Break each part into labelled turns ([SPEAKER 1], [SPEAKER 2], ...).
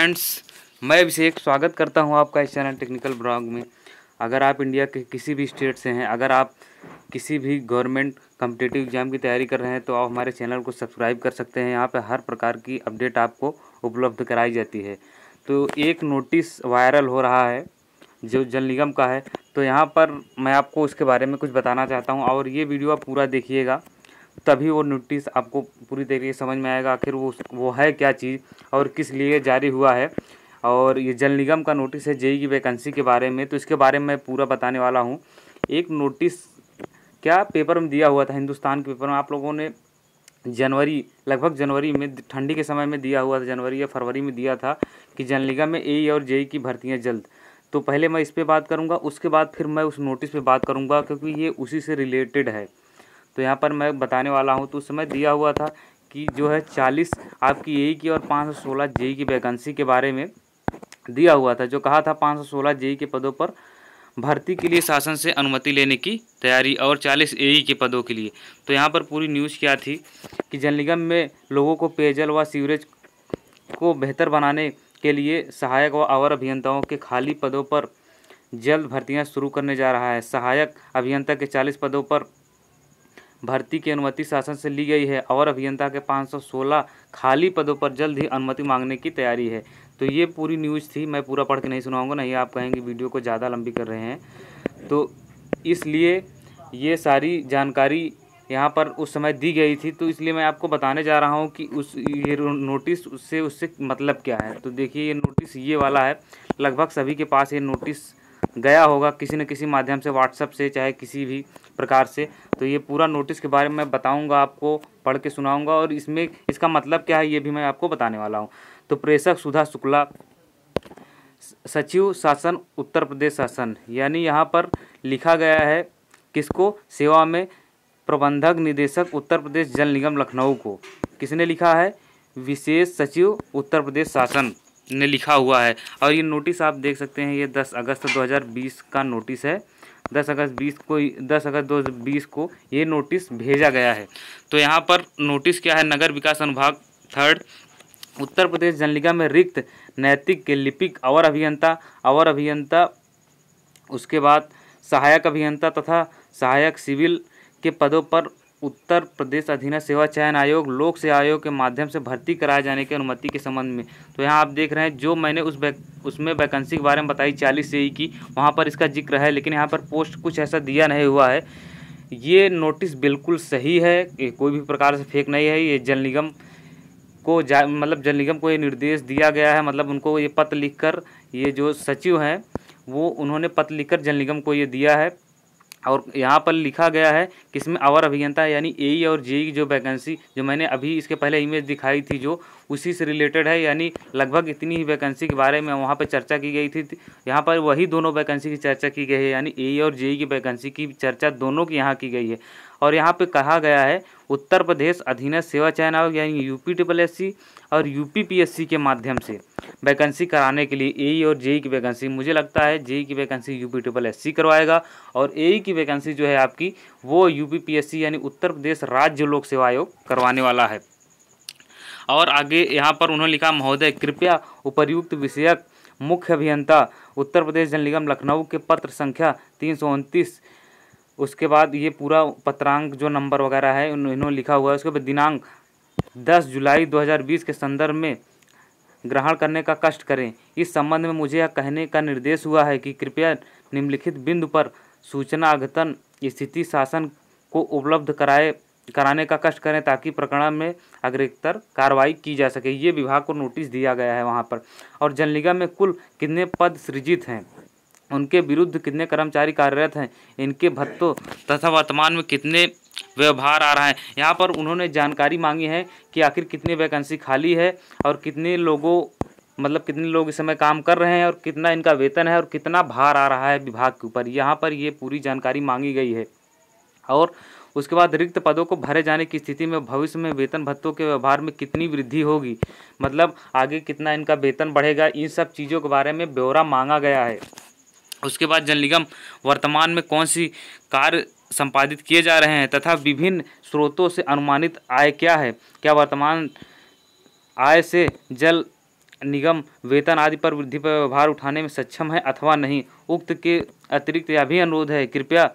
[SPEAKER 1] friends मैं अभिषेक स्वागत करता हूं आपका इस चैनल टेक्निकल ब्लॉग में अगर आप इंडिया के किसी भी स्टेट से हैं अगर आप किसी भी गवर्नमेंट कम्पिटेटिव एग्ज़ाम की तैयारी कर रहे हैं तो आप हमारे चैनल को सब्सक्राइब कर सकते हैं यहाँ पर हर प्रकार की अपडेट आपको उपलब्ध कराई जाती है तो एक नोटिस वायरल हो रहा है जो जल निगम का है तो यहाँ पर मैं आपको उसके बारे में कुछ बताना चाहता हूँ और ये वीडियो आप पूरा देखिएगा तभी वो नोटिस आपको पूरी तरीके से समझ में आएगा आखिर वो वो है क्या चीज़ और किस लिए जारी हुआ है और ये जल निगम का नोटिस है जेई की वैकेंसी के बारे में तो इसके बारे में मैं पूरा बताने वाला हूँ एक नोटिस क्या पेपर में दिया हुआ था हिंदुस्तान के पेपर में आप लोगों ने जनवरी लगभग जनवरी में ठंडी के समय में दिया हुआ था जनवरी या फरवरी में दिया था कि जल निगम में ए e और जेई e की भर्तियाँ जल्द तो पहले मैं इस पर बात करूँगा उसके बाद फिर मैं उस नोटिस पर बात करूँगा क्योंकि ये उसी से रिलेटेड है तो यहाँ पर मैं बताने वाला हूँ तो उस समय दिया हुआ था कि जो है चालीस आपकी ए की और पाँच सौ सोलह जेई की वैकेंसी के बारे में दिया हुआ था जो कहा था पाँच सौ सोलह के पदों पर भर्ती के लिए शासन से अनुमति लेने की तैयारी और 40 ए के पदों के लिए तो यहाँ पर पूरी न्यूज़ क्या थी कि जल निगम में लोगों को पेयजल व सीवरेज को बेहतर बनाने के लिए सहायक व अवर अभियंताओं के खाली पदों पर जल्द भर्तियाँ शुरू करने जा रहा है सहायक अभियंता के 40 पदों पर भर्ती की अनुमति शासन से ली गई है और अभियंता के 516 खाली पदों पर जल्द ही अनुमति मांगने की तैयारी है तो ये पूरी न्यूज़ थी मैं पूरा पढ़ के नहीं सुनाऊंगा नहीं आप कहेंगे वीडियो को ज़्यादा लंबी कर रहे हैं तो इसलिए ये सारी जानकारी यहाँ पर उस समय दी गई थी तो इसलिए मैं आपको बताने जा रहा हूँ कि उस ये नोटिस उससे उससे मतलब क्या है तो देखिए ये नोटिस ये वाला है लगभग सभी के पास ये नोटिस गया होगा किसी न किसी माध्यम से व्हाट्सअप से चाहे किसी भी प्रकार से तो ये पूरा नोटिस के बारे में बताऊंगा बताऊँगा आपको पढ़ के सुनाऊँगा और इसमें इसका मतलब क्या है ये भी मैं आपको बताने वाला हूँ तो प्रेषक सुधा शुक्ला सचिव शासन उत्तर प्रदेश शासन यानी यहाँ पर लिखा गया है किसको सेवा में प्रबंधक निदेशक उत्तर प्रदेश जल निगम लखनऊ को किसने लिखा है विशेष सचिव उत्तर प्रदेश शासन ने लिखा हुआ है और ये नोटिस आप देख सकते हैं ये 10 अगस्त 2020 का नोटिस है 10 अगस्त 20 को 10 अगस्त 2020 को ये नोटिस भेजा गया है तो यहाँ पर नोटिस क्या है नगर विकास अनुभाग थर्ड उत्तर प्रदेश जनलिका में रिक्त नैतिक के लिपिक अवर अभियंता अवर अभियंता उसके बाद सहायक अभियंता तथा सहायक सिविल के पदों पर उत्तर प्रदेश अधीन सेवा चयन आयोग लोक सेवा आयोग के माध्यम से भर्ती कराए जाने की अनुमति के संबंध में तो यहाँ आप देख रहे हैं जो मैंने उस बैक उसमें वैकेंसी के बारे में बताई चालीस से ही की वहाँ पर इसका जिक्र है लेकिन यहाँ पर पोस्ट कुछ ऐसा दिया नहीं हुआ है ये नोटिस बिल्कुल सही है कोई भी प्रकार से फेक नहीं है ये जल निगम को जा मतलब जल निगम को ये निर्देश दिया गया है मतलब उनको ये पत्र लिख ये जो सचिव हैं वो उन्होंने पत्र लिखकर जल निगम को ये दिया है और यहाँ पर लिखा गया है कि इसमें अवर अभियंता यानी ए e और जे e की जो वैकेंसी जो मैंने अभी इसके पहले इमेज दिखाई थी जो उसी से रिलेटेड है यानी लगभग इतनी ही वैकेंसी के बारे में वहाँ पर चर्चा की गई थी यहाँ पर वही दोनों वैकेंसी की चर्चा की गई है यानी ए e और जे की वैकेंसी की चर्चा दोनों की यहाँ की गई है और यहाँ पर कहा गया है उत्तर प्रदेश अधीन सेवा चयन आयोग यानी यू पी एस सी और यूपीपीएससी के माध्यम से वैकेंसी कराने के लिए ए e और जेई e की वैकेंसी मुझे लगता है जेई e की vacancy U P triple S करवाएगा और ए की वैकेंसी जो है आपकी वो यूपीपीएससी यानी उत्तर प्रदेश राज्य लोक सेवा आयोग करवाने वाला है और आगे यहाँ पर उन्होंने लिखा महोदय कृपया उपर्युक्त विषयक मुख्य अभियंता उत्तर प्रदेश जल निगम लखनऊ के पत्र संख्या तीन सौ उनतीस उसके बाद ये पूरा पत्रांक जो नंबर वगैरह है इन्होंने लिखा हुआ है उसके बाद दिनांक दस जुलाई 2020 के संदर्भ में ग्रहण करने का कष्ट करें इस संबंध में मुझे यह कहने का निर्देश हुआ है कि कृपया निम्नलिखित बिंदु पर सूचना अद्यतन स्थिति शासन को उपलब्ध कराए कराने का कष्ट करें ताकि प्रकरण में अग्रितर कार्रवाई की जा सके ये विभाग को नोटिस दिया गया है वहाँ पर और जल में कुल कितने पद सृजित हैं उनके विरुद्ध कितने कर्मचारी कार्यरत हैं इनके भत्तों तथा वर्तमान में कितने व्यवहार आ रहा है यहाँ पर उन्होंने जानकारी मांगी है कि आखिर कितनी वैकेंसी खाली है और कितने लोगों मतलब कितने लोग इस समय काम कर रहे हैं और कितना इनका वेतन है और कितना भार आ रहा है विभाग के ऊपर यहाँ पर ये पूरी जानकारी मांगी गई है और उसके बाद रिक्त पदों को भरे जाने की स्थिति में भविष्य में वेतन भत्तों के व्यवहार में कितनी वृद्धि होगी मतलब आगे कितना इनका वेतन बढ़ेगा इन सब चीज़ों के बारे में ब्यौरा मांगा गया है उसके बाद जल निगम वर्तमान में कौन सी कार्य संपादित किए जा रहे हैं तथा विभिन्न स्रोतों से अनुमानित आय क्या है क्या वर्तमान आय से जल निगम वेतन आदि पर वृद्धि पर भार उठाने में सक्षम है अथवा नहीं उक्त के अतिरिक्त यह भी अनुरोध है कृपया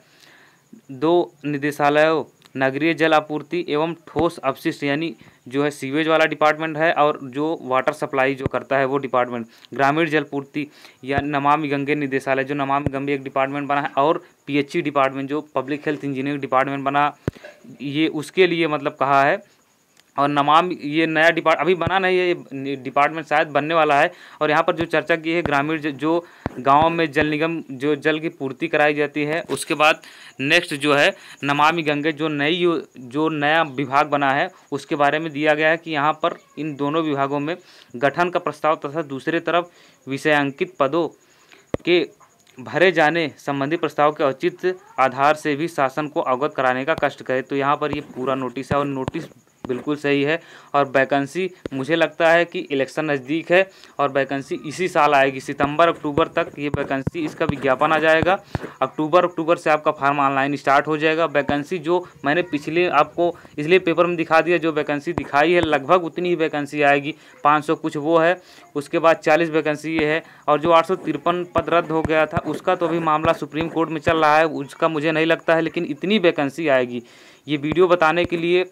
[SPEAKER 1] दो निदेशालयों नगरीय जल आपूर्ति एवं ठोस अपशिष्ट यानी जो है सीवेज वाला डिपार्टमेंट है और जो वाटर सप्लाई जो करता है वो डिपार्टमेंट ग्रामीण जलपूर्ति या नमामि गंगे निदेशालय जो नमामि गंगे एक डिपार्टमेंट बना है और पीएचई डिपार्टमेंट जो पब्लिक हेल्थ इंजीनियरिंग डिपार्टमेंट बना ये उसके लिए मतलब कहा है और नमाम ये नया डिपार्ट अभी बना नहीं है ये डिपार्टमेंट शायद बनने वाला है और यहाँ पर जो चर्चा की है ग्रामीण जो गाँव में जल निगम जो जल की पूर्ति कराई जाती है उसके बाद नेक्स्ट जो है नमामि गंगे जो नई जो नया विभाग बना है उसके बारे में दिया गया है कि यहाँ पर इन दोनों विभागों में गठन का प्रस्ताव तथा दूसरे तरफ विषयांकित पदों के भरे जाने संबंधी प्रस्ताव के उचित आधार से भी शासन को अवगत कराने का कष्ट करे तो यहाँ पर ये पूरा नोटिस है और नोटिस बिल्कुल सही है और वैकेंसी मुझे लगता है कि इलेक्शन नज़दीक है और वैकेंसी इसी साल आएगी सितंबर अक्टूबर तक ये वैकेंसी इसका विज्ञापन आ जाएगा अक्टूबर अक्टूबर से आपका फार्म ऑनलाइन स्टार्ट हो जाएगा वैकेंसी जो मैंने पिछले आपको इसलिए पेपर में दिखा दिया जो वैकेंसी दिखाई है लगभग उतनी ही वैकेंसी आएगी पाँच कुछ वो है उसके बाद चालीस वैकेंसी ये है और जो आठ पद रद्द हो गया था उसका तो अभी मामला सुप्रीम कोर्ट में चल रहा है उसका मुझे नहीं लगता है लेकिन इतनी वैकेंसी आएगी ये वीडियो बताने के लिए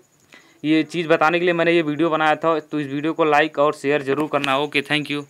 [SPEAKER 1] ये चीज़ बताने के लिए मैंने ये वीडियो बनाया था तो इस वीडियो को लाइक और शेयर ज़रूर करना ओके थैंक यू